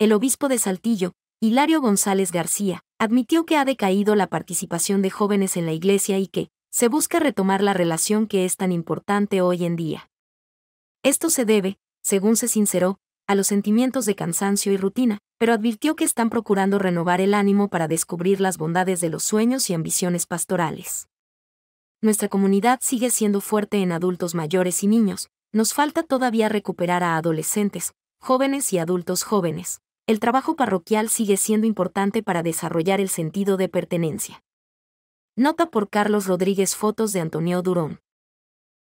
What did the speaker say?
el obispo de Saltillo, Hilario González García, admitió que ha decaído la participación de jóvenes en la Iglesia y que se busca retomar la relación que es tan importante hoy en día. Esto se debe, según se sinceró, a los sentimientos de cansancio y rutina, pero advirtió que están procurando renovar el ánimo para descubrir las bondades de los sueños y ambiciones pastorales. Nuestra comunidad sigue siendo fuerte en adultos mayores y niños, nos falta todavía recuperar a adolescentes, jóvenes y adultos jóvenes, el trabajo parroquial sigue siendo importante para desarrollar el sentido de pertenencia. Nota por Carlos Rodríguez Fotos de Antonio Durón.